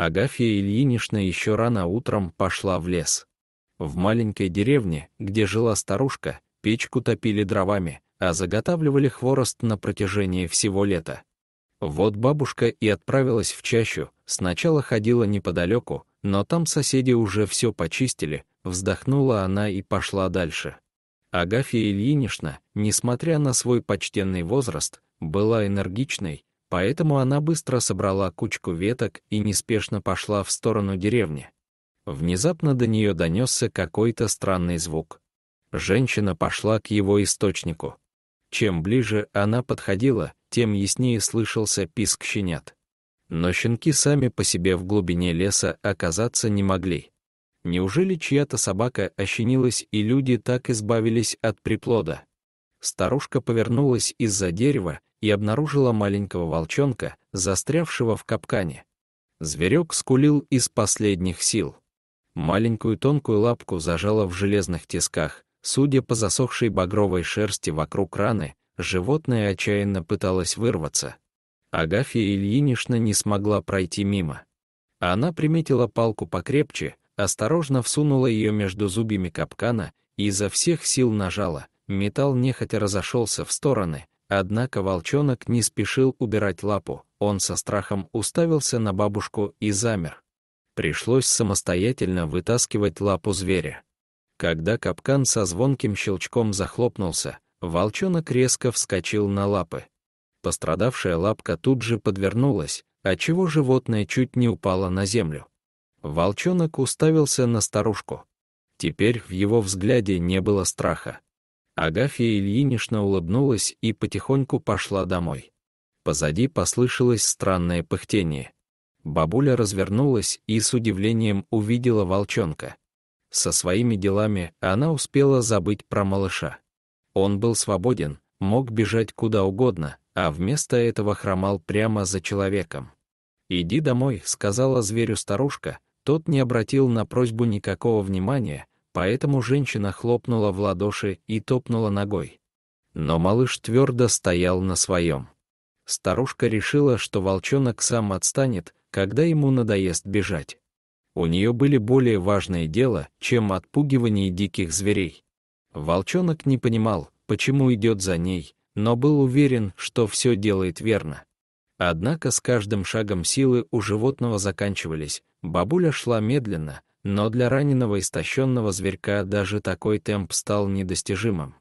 Агафья Ильинична еще рано утром пошла в лес. В маленькой деревне, где жила старушка, печку топили дровами, а заготавливали хворост на протяжении всего лета. Вот бабушка и отправилась в чащу, сначала ходила неподалеку, но там соседи уже все почистили, вздохнула она и пошла дальше. Агафья Ильинична, несмотря на свой почтенный возраст, была энергичной, Поэтому она быстро собрала кучку веток и неспешно пошла в сторону деревни. Внезапно до нее донесся какой-то странный звук. Женщина пошла к его источнику. Чем ближе она подходила, тем яснее слышался писк щенят. Но щенки сами по себе в глубине леса оказаться не могли. Неужели чья-то собака ощенилась и люди так избавились от приплода? Старушка повернулась из-за дерева и обнаружила маленького волчонка, застрявшего в капкане. Зверек скулил из последних сил. Маленькую тонкую лапку зажала в железных тисках. Судя по засохшей багровой шерсти вокруг раны, животное отчаянно пыталось вырваться. Агафья Ильинична не смогла пройти мимо. Она приметила палку покрепче, осторожно всунула ее между зубьями капкана и изо всех сил нажала. Металл нехотя разошелся в стороны, Однако волчонок не спешил убирать лапу, он со страхом уставился на бабушку и замер. Пришлось самостоятельно вытаскивать лапу зверя. Когда капкан со звонким щелчком захлопнулся, волчонок резко вскочил на лапы. Пострадавшая лапка тут же подвернулась, отчего животное чуть не упало на землю. Волчонок уставился на старушку. Теперь в его взгляде не было страха, Агафья Ильинична улыбнулась и потихоньку пошла домой. Позади послышалось странное пыхтение. Бабуля развернулась и с удивлением увидела волчонка. Со своими делами она успела забыть про малыша. Он был свободен, мог бежать куда угодно, а вместо этого хромал прямо за человеком. «Иди домой», — сказала зверю старушка, тот не обратил на просьбу никакого внимания, поэтому женщина хлопнула в ладоши и топнула ногой. Но малыш твердо стоял на своем. Старушка решила, что волчонок сам отстанет, когда ему надоест бежать. У нее были более важные дела, чем отпугивание диких зверей. Волчонок не понимал, почему идет за ней, но был уверен, что все делает верно. Однако с каждым шагом силы у животного заканчивались, бабуля шла медленно, но для раненого истощенного зверька даже такой темп стал недостижимым.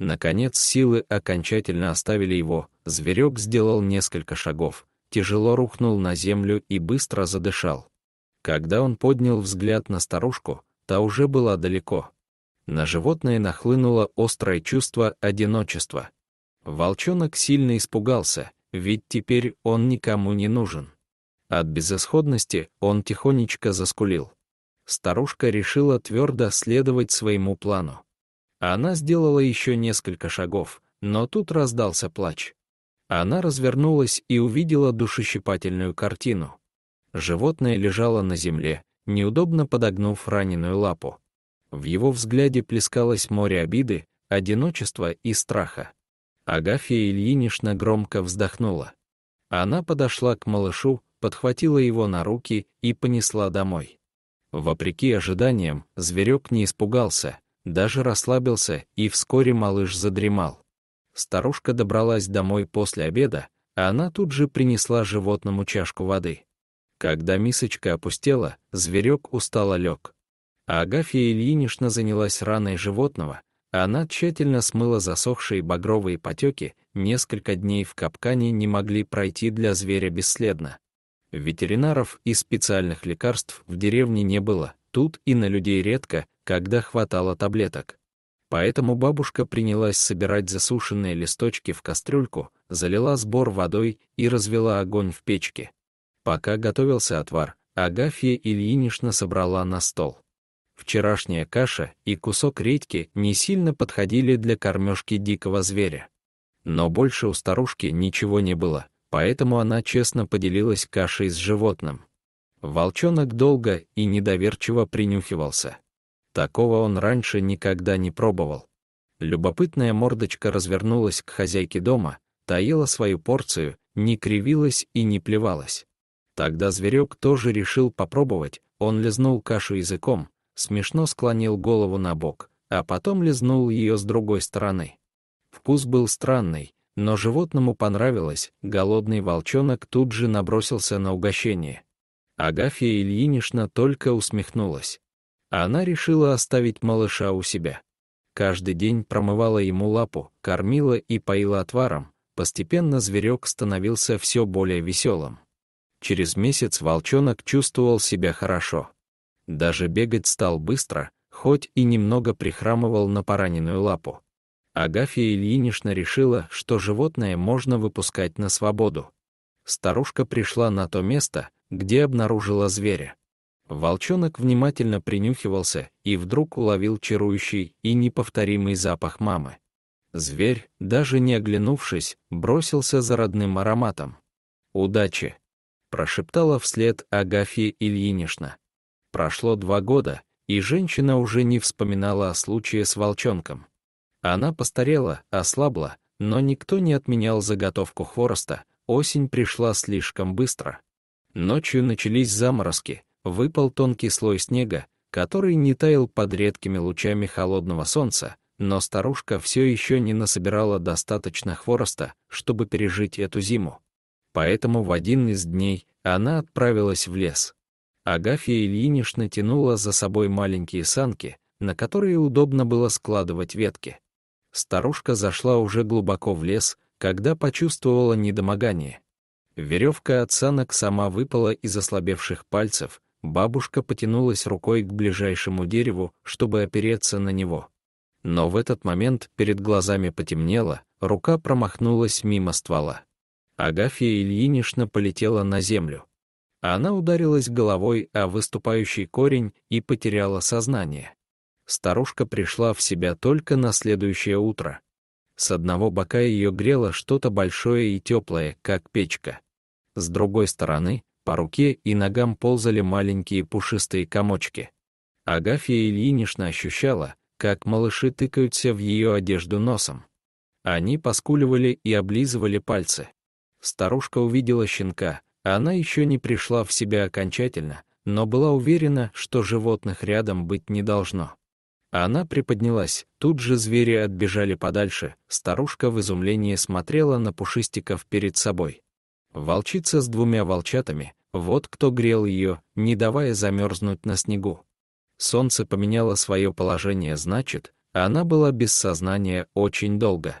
Наконец силы окончательно оставили его, зверек сделал несколько шагов, тяжело рухнул на землю и быстро задышал. Когда он поднял взгляд на старушку, та уже была далеко. На животное нахлынуло острое чувство одиночества. Волчонок сильно испугался, ведь теперь он никому не нужен. От безысходности он тихонечко заскулил. Старушка решила твердо следовать своему плану. Она сделала еще несколько шагов, но тут раздался плач. Она развернулась и увидела душещипательную картину. Животное лежало на земле, неудобно подогнув раненую лапу. В его взгляде плескалось море обиды, одиночества и страха. Агафья Ильинична громко вздохнула. Она подошла к малышу, подхватила его на руки и понесла домой. Вопреки ожиданиям, зверек не испугался, даже расслабился, и вскоре малыш задремал. Старушка добралась домой после обеда, а она тут же принесла животному чашку воды. Когда мисочка опустела, зверек устало лег. А Агафья Ильинична занялась раной животного, а она тщательно смыла засохшие багровые потеки, несколько дней в капкане не могли пройти для зверя бесследно. Ветеринаров и специальных лекарств в деревне не было, тут и на людей редко, когда хватало таблеток. Поэтому бабушка принялась собирать засушенные листочки в кастрюльку, залила сбор водой и развела огонь в печке. Пока готовился отвар, Агафья Ильинична собрала на стол. Вчерашняя каша и кусок редьки не сильно подходили для кормежки дикого зверя. Но больше у старушки ничего не было, поэтому она честно поделилась кашей с животным. Волчонок долго и недоверчиво принюхивался. Такого он раньше никогда не пробовал. Любопытная мордочка развернулась к хозяйке дома, таила свою порцию, не кривилась и не плевалась. Тогда зверек тоже решил попробовать, он лизнул кашу языком, смешно склонил голову на бок, а потом лизнул ее с другой стороны. Вкус был странный, но животному понравилось, голодный волчонок тут же набросился на угощение. Агафья Ильинична только усмехнулась. Она решила оставить малыша у себя. Каждый день промывала ему лапу, кормила и поила отваром. Постепенно зверек становился все более веселым. Через месяц волчонок чувствовал себя хорошо. Даже бегать стал быстро, хоть и немного прихрамывал на пораненную лапу. Агафья Ильинична решила, что животное можно выпускать на свободу. Старушка пришла на то место, где обнаружила зверя. Волчонок внимательно принюхивался и вдруг уловил чарующий и неповторимый запах мамы. Зверь, даже не оглянувшись, бросился за родным ароматом. «Удачи!» — прошептала вслед Агафья Ильинична. Прошло два года, и женщина уже не вспоминала о случае с волчонком. Она постарела, ослабла, но никто не отменял заготовку хвороста, осень пришла слишком быстро. Ночью начались заморозки, выпал тонкий слой снега, который не таял под редкими лучами холодного солнца, но старушка все еще не насобирала достаточно хвороста, чтобы пережить эту зиму. Поэтому в один из дней она отправилась в лес. Агафья Ильинична тянула за собой маленькие санки, на которые удобно было складывать ветки. Старушка зашла уже глубоко в лес, когда почувствовала недомогание. Веревка от санок сама выпала из ослабевших пальцев, бабушка потянулась рукой к ближайшему дереву, чтобы опереться на него. Но в этот момент перед глазами потемнело, рука промахнулась мимо ствола. Агафья Ильинична полетела на землю. Она ударилась головой о выступающий корень и потеряла сознание. Старушка пришла в себя только на следующее утро. С одного бока ее грело что-то большое и теплое, как печка. С другой стороны, по руке и ногам ползали маленькие пушистые комочки. Агафья Ильинична ощущала, как малыши тыкаются в ее одежду носом. Они поскуливали и облизывали пальцы. Старушка увидела щенка, она еще не пришла в себя окончательно, но была уверена, что животных рядом быть не должно. Она приподнялась, тут же звери отбежали подальше, старушка в изумлении смотрела на пушистиков перед собой. Волчица с двумя волчатами, вот кто грел ее, не давая замерзнуть на снегу. Солнце поменяло свое положение, значит, она была без сознания очень долго.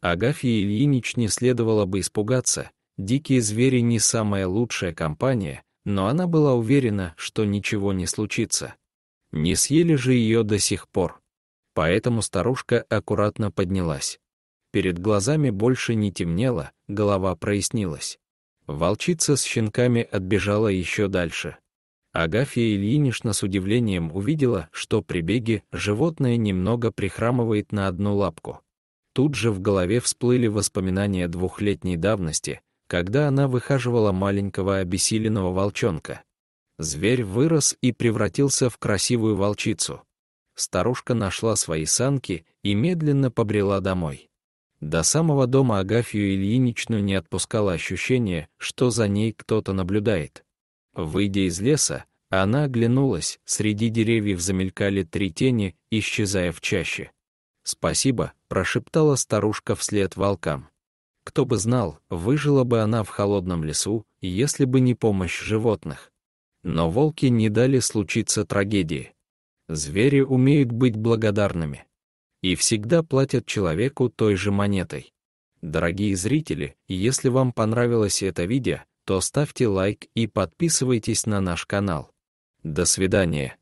Агафье Ильинич не следовало бы испугаться, дикие звери не самая лучшая компания, но она была уверена, что ничего не случится. Не съели же ее до сих пор. Поэтому старушка аккуратно поднялась. Перед глазами больше не темнело, голова прояснилась. Волчица с щенками отбежала еще дальше. Агафья Ильинична с удивлением увидела, что при беге животное немного прихрамывает на одну лапку. Тут же в голове всплыли воспоминания двухлетней давности, когда она выхаживала маленького обессиленного волчонка. Зверь вырос и превратился в красивую волчицу. Старушка нашла свои санки и медленно побрела домой. До самого дома Агафью Ильиничну не отпускало ощущение, что за ней кто-то наблюдает. Выйдя из леса, она оглянулась, среди деревьев замелькали три тени, исчезая в чаще. «Спасибо», — прошептала старушка вслед волкам. Кто бы знал, выжила бы она в холодном лесу, если бы не помощь животных. Но волки не дали случиться трагедии. Звери умеют быть благодарными. И всегда платят человеку той же монетой. Дорогие зрители, если вам понравилось это видео, то ставьте лайк и подписывайтесь на наш канал. До свидания.